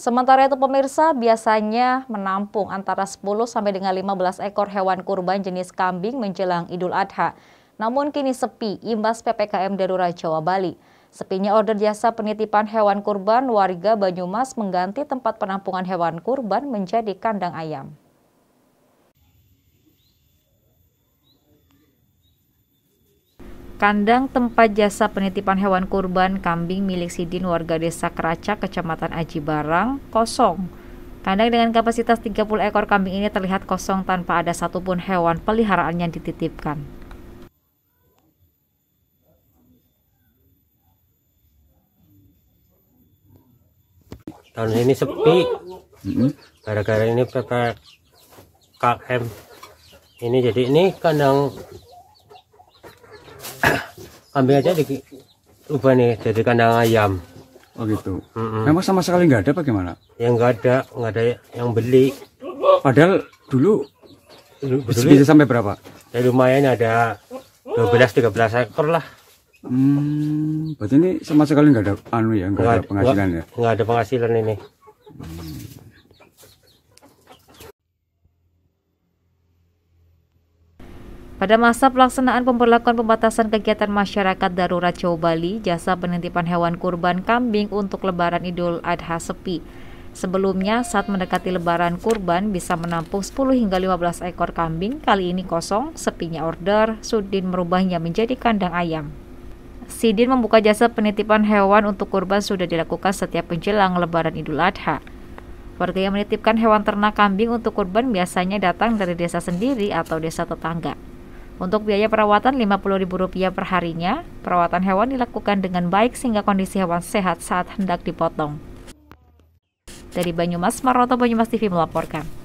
Sementara itu pemirsa biasanya menampung antara 10 sampai dengan 15 ekor hewan kurban jenis kambing menjelang Idul Adha. Namun kini sepi imbas PPKM darurat Jawa Bali. Sepinya order jasa penitipan hewan kurban warga Banyumas mengganti tempat penampungan hewan kurban menjadi kandang ayam. Kandang tempat jasa penitipan hewan kurban kambing milik Sidin warga desa Keraca, kecamatan Aji Barang, kosong. Kandang dengan kapasitas 30 ekor kambing ini terlihat kosong tanpa ada satupun hewan peliharaan yang dititipkan. Tahun ini sepi, gara-gara ini PPKM. Ini jadi ini kandang ambil aja di lubang nih jadi kandang ayam oh gitu mm -mm. memang sama sekali nggak ada bagaimana yang nggak ada nggak ada yang beli padahal dulu, dulu bisa, bisa sampai berapa ya lumayan ada 12 13 ekor lah hmm berarti ini sama sekali nggak ada anu ya nggak ada penghasilan ya nggak ada penghasilan ini hmm. Pada masa pelaksanaan pemberlakuan pembatasan kegiatan masyarakat darurat Jawa Bali, jasa penitipan hewan kurban kambing untuk lebaran Idul Adha sepi. Sebelumnya, saat mendekati lebaran kurban bisa menampung 10 hingga 15 ekor kambing, kali ini kosong, sepinya order, Sudin merubahnya menjadi kandang ayam. Sidin membuka jasa penitipan hewan untuk kurban sudah dilakukan setiap menjelang lebaran Idul Adha. Warga yang menitipkan hewan ternak kambing untuk kurban biasanya datang dari desa sendiri atau desa tetangga. Untuk biaya perawatan Rp50.000 per harinya, perawatan hewan dilakukan dengan baik sehingga kondisi hewan sehat saat hendak dipotong. Dari Banyumas, Maroto Banyumas TV melaporkan.